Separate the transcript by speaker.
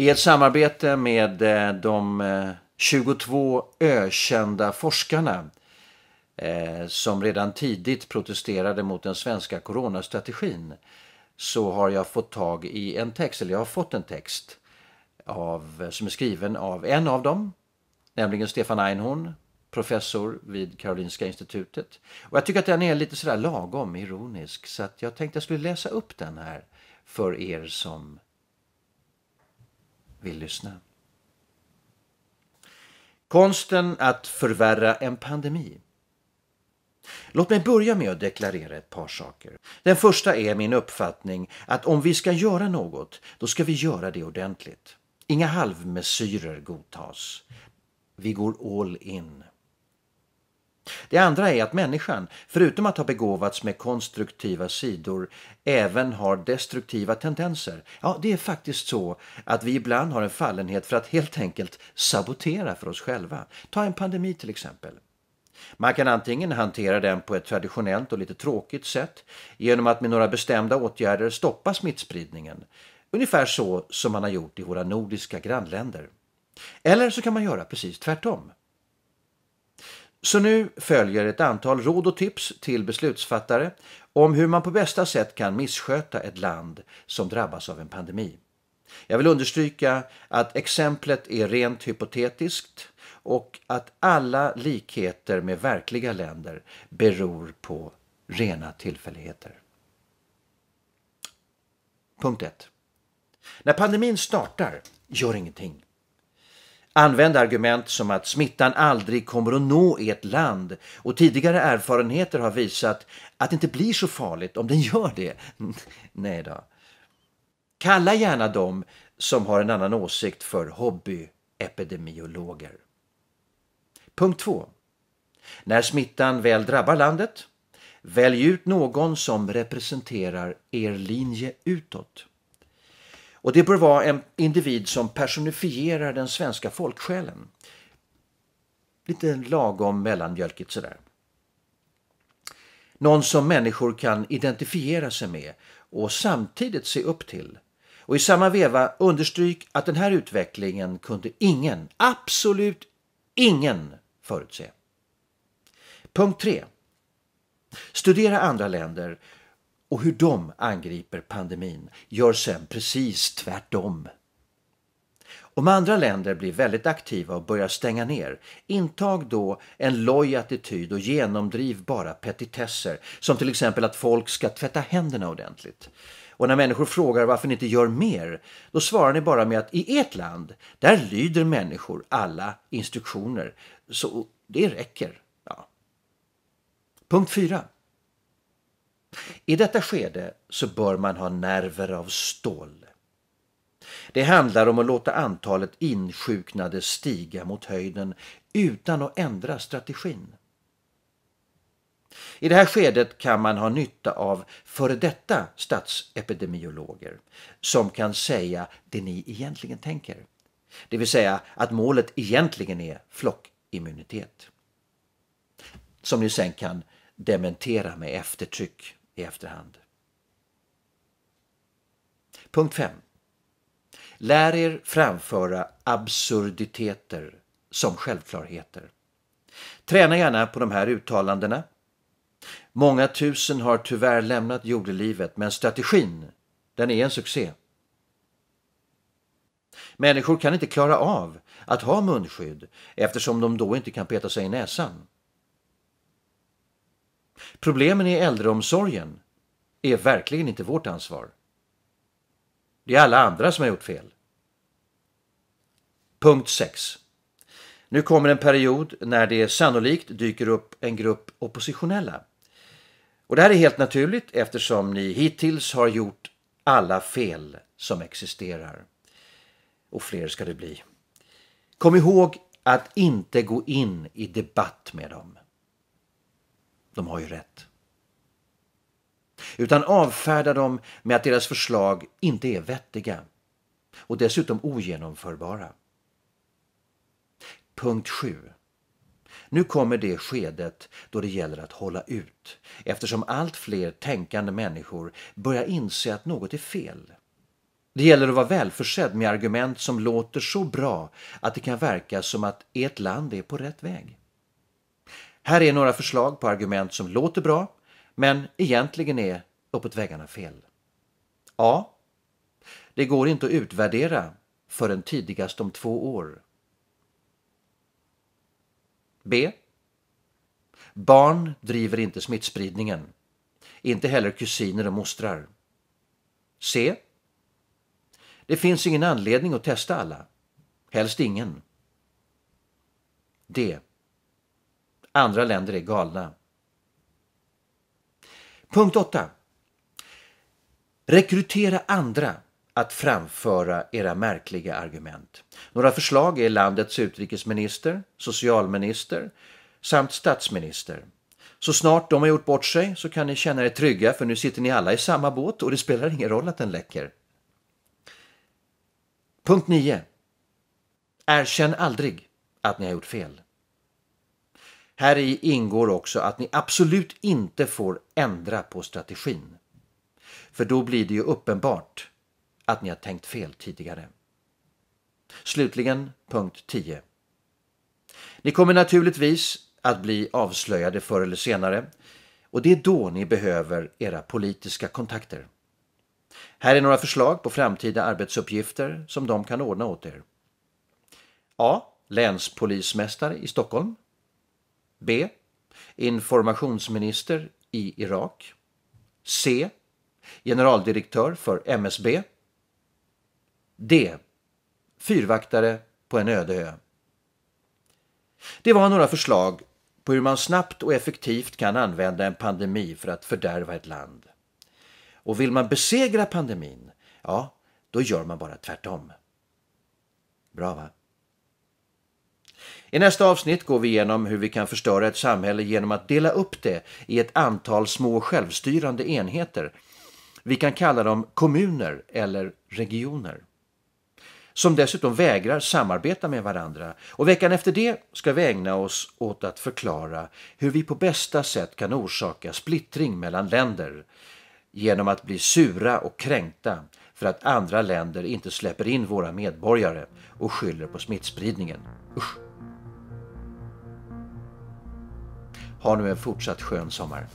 Speaker 1: I ett samarbete med eh, de 22 eh, ökända forskarna eh, som redan tidigt protesterade mot den svenska coronastrategin så har jag fått tag i en text, eller jag har fått en text av, som är skriven av en av dem, nämligen Stefan Einhorn, professor vid Karolinska institutet. Och jag tycker att den är lite sådär lagom ironisk så att jag tänkte att jag skulle läsa upp den här för er som vill lyssna. Konsten att förvärra en pandemi. Låt mig börja med att deklarera ett par saker. Den första är min uppfattning att om vi ska göra något, då ska vi göra det ordentligt. Inga halvmesyrer godtas. Vi går all in. Det andra är att människan, förutom att ha begåvats med konstruktiva sidor, även har destruktiva tendenser. Ja, det är faktiskt så att vi ibland har en fallenhet för att helt enkelt sabotera för oss själva. Ta en pandemi till exempel. Man kan antingen hantera den på ett traditionellt och lite tråkigt sätt genom att med några bestämda åtgärder stoppa smittspridningen. Ungefär så som man har gjort i våra nordiska grannländer. Eller så kan man göra precis tvärtom. Så nu följer ett antal råd och tips till beslutsfattare om hur man på bästa sätt kan missköta ett land som drabbas av en pandemi. Jag vill understryka att exemplet är rent hypotetiskt och att alla likheter med verkliga länder beror på rena tillfälligheter. Punkt 1. När pandemin startar, gör ingenting. Använd argument som att smittan aldrig kommer att nå ert land och tidigare erfarenheter har visat att det inte blir så farligt om den gör det. Nej då. Kalla gärna dem som har en annan åsikt för hobbyepidemiologer. Punkt 2. När smittan väl drabbar landet, välj ut någon som representerar er linje utåt. Och det bör vara en individ som personifierar den svenska folksjälen. Lite lagom mellanmjölkigt sådär. Någon som människor kan identifiera sig med och samtidigt se upp till. Och i samma veva understryk att den här utvecklingen kunde ingen, absolut ingen förutse. Punkt 3. Studera andra länder och hur de angriper pandemin gör sen precis tvärtom. Om andra länder blir väldigt aktiva och börjar stänga ner, intag då en loj attityd och genomdriv bara petitesser, som till exempel att folk ska tvätta händerna ordentligt. Och när människor frågar varför ni inte gör mer, då svarar ni bara med att i ert land, där lyder människor alla instruktioner. Så det räcker. Ja. Punkt 4. I detta skede så bör man ha nerver av stål. Det handlar om att låta antalet insjuknade stiga mot höjden utan att ändra strategin. I det här skedet kan man ha nytta av före detta statsepidemiologer som kan säga det ni egentligen tänker. Det vill säga att målet egentligen är flockimmunitet. Som ni sen kan dementera med eftertryck i efterhand. Punkt 5. Lär er framföra absurditeter som självklarheter. Träna gärna på de här uttalandena. Många tusen har tyvärr lämnat jordelivet men strategin, den är en succé. Människor kan inte klara av att ha munskydd eftersom de då inte kan peta sig i näsan. Problemen i äldreomsorgen är verkligen inte vårt ansvar. Det är alla andra som har gjort fel. Punkt 6. Nu kommer en period när det sannolikt dyker upp en grupp oppositionella. Och det här är helt naturligt eftersom ni hittills har gjort alla fel som existerar. Och fler ska det bli. Kom ihåg att inte gå in i debatt med dem de har ju rätt. Utan avfärdar dem med att deras förslag inte är vettiga och dessutom ogenomförbara. Punkt 7. Nu kommer det skedet då det gäller att hålla ut eftersom allt fler tänkande människor börjar inse att något är fel. Det gäller att vara välförsedd med argument som låter så bra att det kan verka som att ert land är på rätt väg. Här är några förslag på argument som låter bra, men egentligen är uppåt väggarna fel. A. Det går inte att utvärdera förrän tidigast om två år. B. Barn driver inte smittspridningen. Inte heller kusiner och mostrar. C. Det finns ingen anledning att testa alla. Helst ingen. D. Andra länder är galna. Punkt 8. Rekrytera andra att framföra era märkliga argument. Några förslag är landets utrikesminister, socialminister samt statsminister. Så snart de har gjort bort sig så kan ni känna er trygga för nu sitter ni alla i samma båt och det spelar ingen roll att den läcker. Punkt 9. Erkänn aldrig att ni har gjort fel. Här i ingår också att ni absolut inte får ändra på strategin. För då blir det ju uppenbart att ni har tänkt fel tidigare. Slutligen punkt 10. Ni kommer naturligtvis att bli avslöjade förr eller senare och det är då ni behöver era politiska kontakter. Här är några förslag på framtida arbetsuppgifter som de kan ordna åt er. A. Länspolismästare i Stockholm B. Informationsminister i Irak. C. Generaldirektör för MSB. D. Fyrvaktare på en öde ö. Det var några förslag på hur man snabbt och effektivt kan använda en pandemi för att fördärva ett land. Och vill man besegra pandemin, ja, då gör man bara tvärtom. Bra va? I nästa avsnitt går vi igenom hur vi kan förstöra ett samhälle genom att dela upp det i ett antal små självstyrande enheter. Vi kan kalla dem kommuner eller regioner som dessutom vägrar samarbeta med varandra. Och veckan efter det ska vi ägna oss åt att förklara hur vi på bästa sätt kan orsaka splittring mellan länder genom att bli sura och kränkta för att andra länder inte släpper in våra medborgare och skyller på smittspridningen. Usch. Ha nu en fortsatt skön sommar.